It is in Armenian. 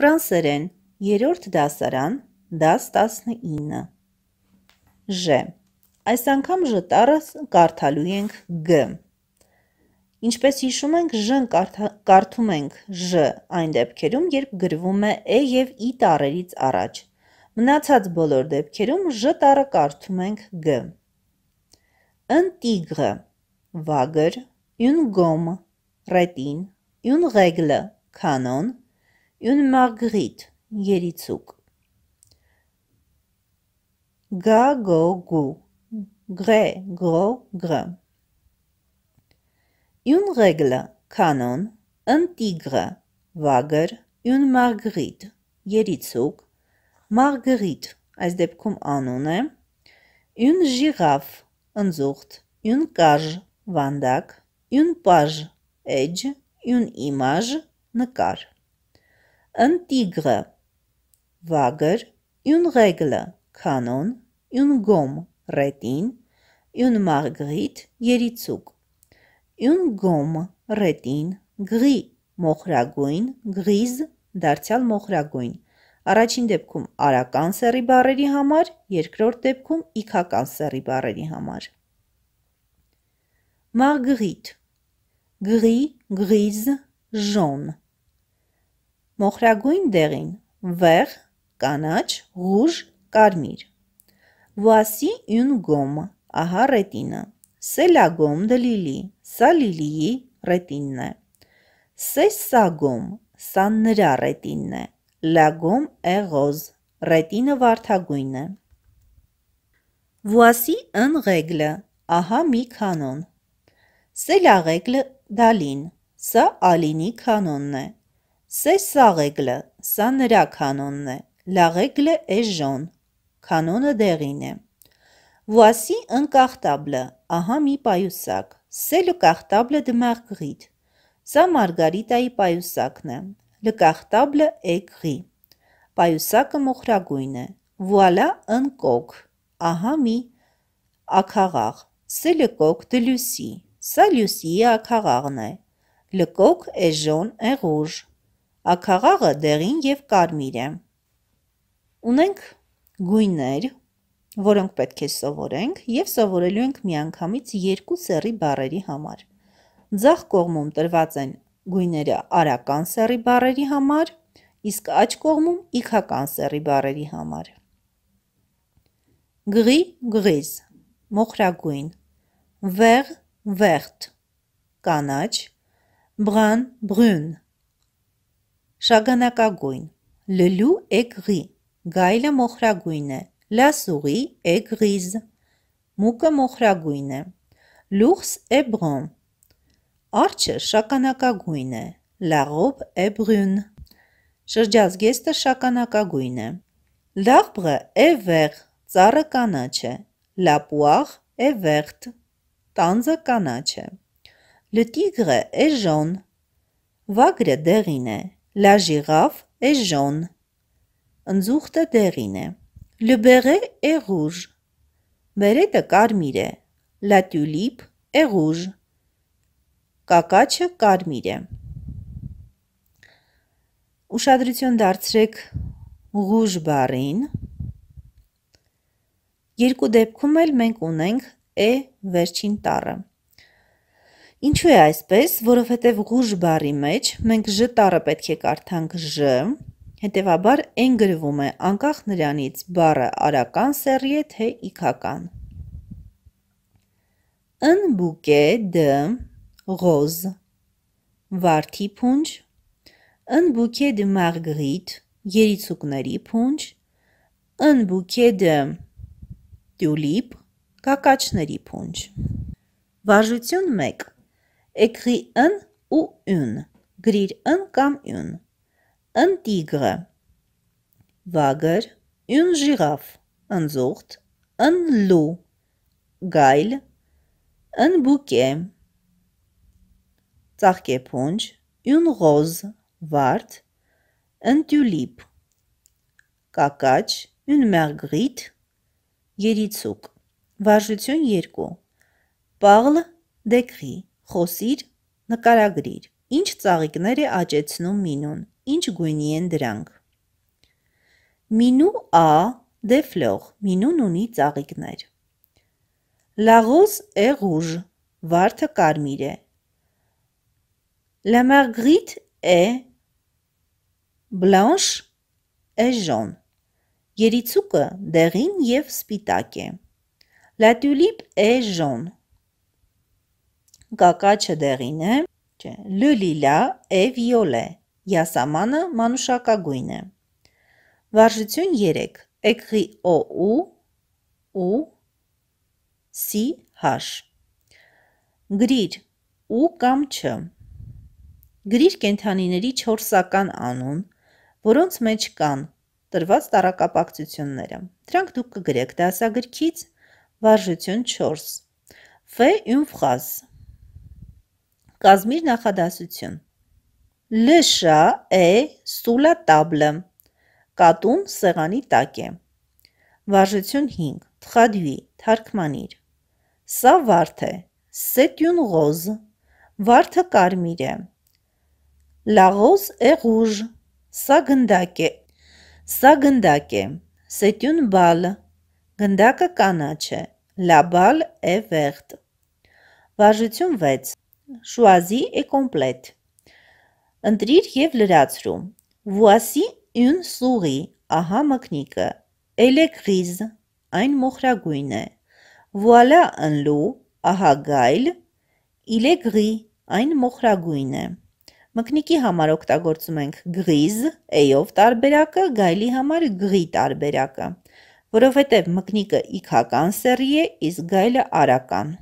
Ֆրանսերեն, երրորդ դասարան, դաս 19։ Ժ. Այս անգամ ժտառը կարդալու ենք Գ։ Ինչպես հիշում ենք, ժն կարդում ենք ժ այն դեպքերում, երբ գրվում է է և ի տառերից առաջ։ Մնացած բոլոր դեպքերում ժ տառը կարդում ենք գ։ Ընտիգը, վագր, յուն գոմ, ռետին, յուն ղեգլը, կանոն, une marguerite, երիցուկ։ Գա գո գու, գրե գրո գրը։ Une règle, canon, un tigre, վագր, une marguerite, երիցուկ, marguerite, այս դեպքում անուն է, une girafe, ընձուղթ, une cage, վանդակ, une page, edge, une image, նկար ըն տիգրը, վագր, յուն ռեգլը, կանոն, յուն գոմ, ռետին, յուն մարգրիտ, երիցուկ, յուն գոմ, ռետին, գրի, մոխրագույն, գրիզ, դարձյալ մոխրագույն, առաջին դեպքում արական սերի բարերի համար, երկրորդ դեպքում իքական սերի բարերի համար։ Մարգրիտ, գրի, գրիզ, ժոն, մոխրագույն դեղին, վեղ, կանաչ, ղուժ, կարմիր։ Voici une gomme, ահա ռետինը։ C'est la gomme de Lily, սա Լիլիի ռետինն է։ C'est sa gomme, սա նրա ռետինն է։ La gomme est rose, ռետինը վարդագույն է։ Voici un règle, ահա մի կանոն։ C'est la règle d'Aline, սա Ալինի կանոնն է։ Սե սաղեգլը, սա նրա կանոնն է, լաղեգլը է ժոն, կանոնը դեղին է։ Վասի ընկախտաբլը, ահա մի պայուսակ, սե լկախտաբլը դմաղ գղիտ, սա մարգարիտայի պայուսակն է, լկախտաբլը է գղի, պայուսակը մոխրագույն է, վուալա ընկոք, ահա մի ակաղաղ, սե լկոք դլյուսի, սա լյուսիի ակաղաղն է, լկոք է ժոն է ղուժ, աքաղաղը դեղին և կարմիր է։ Ունենք գույներ, որոնք պետք է սովորենք և սովորելու ենք միանգամից երկու սերի բարերի համար։ Ձախ կողմում տրված են գույները արական սերի բարերի համար, իսկ աջ կողմում իքական սերի բարերի համար։ Գղի գղիզ, մոխրագույն, վեղ վեղթ, կանաչ, բղան բղուն, շագանակագույն, լլու էգղի, գայլը մոխրագույն է, լասուղի էգղիզ, մուկը մոխրագույն է, լուխս էբրոն, արջը շագանակագույն է, լաղոբ էբրյուն, շրջազգեստը շագանակագույն է, լաղբղը էվեղ, ծառը կանաչ է, լապուախ էվեղտ, տանձը կանաչ է, լտիգրը էժոն, վագրը դեղին է, La girafe est jaune. Ընձուղտը դեղին է։ Le béret est rouge. Բերետը կարմիր է։ La tulipe est rouge. Կակաչը կարմիր է։ Ուշադրություն դարձրեք ղուժ բառին։ Երկու դեպքում էլ մենք ունենք է վերջին տառը։ Ինչու է այսպես, որովհետև ղուժ բառի մեջ մենք ժ տառը պետք է կարդանք ժ, հետևաբար են գրվում է անկախ նրանից բառը արական սեռի է թե իքական։ Ն բուկե դ ռոզ վարդի փունջ Ն բուկե դ մարգրիտ երիցուկների փունջ Ն բուկե դ տյուլիպ կակաչների փունջ Վարժություն 1 écrit un ou une, grid un cam un, un tigre, wager, une girafe, un zort, un loup, gail, un bouquet, țarchepungi, un roz, vart, un tulip, cacaci, un mergrit, երիցուկ, վարժություն 2, parle, décrit, խոսիր, նկարագրիր, ինչ ծաղիկներ է աճեցնում մինուն, ինչ գույնի են դրանք։ Մինու ա դեֆլող, մինուն ունի ծաղիկներ։ Լաղոս է ռուժ, վարդը կարմիր է։ Լամարգրիտ է բլանշ է ժոն։ Երիցուկը դեղին և սպիտակ է։ Լատյուլիպ է ժոն կակաչը դեղին է, չէ, le lila է վիոլե, յասամանը մանուշակագույն է։ Վարժություն 3. Էկրի օ ու ու սի հաշ։ Գրիր ու կամ չ։ Գրիր կենթանիների 4-ական անուն, որոնց մեջ կան տրված տարակապակցությունները։ Դրանք դուք կգրեք դասագրքից վարժություն 4։ Ֆե une phrase Կազմիր նախադասություն։ Լշա է սուլա տաբլը։ Կատուն սեղանի տակ է։ Վարժություն 5. Թխադյուի, թարգմանիր։ Սա վարդ է, սետյուն ղոզ, վարդը կարմիր է։ Լաղոզ է ղուժ, սա գնդակ է, սա գնդակ է, սետյուն բալ, գնդակը կանաչ է, լաբալ է վեղդ։ Վարժություն 6. Choisis et complète. Ընտրիր եւ լրացրու։ Voici une souris, ահա մկնիկը։ Elle est grise, այն մոխրագույն է։ Voilà un loup, ահա գայլ։ Il est gris, այն մոխրագույն է։ Մկնիկի համար օգտագործում ենք grise, a-ով տարբերակը, գայլի համար gris տարբերակը, որովհետև մկնիկը իքական սեռի է, իսկ գայլը արական։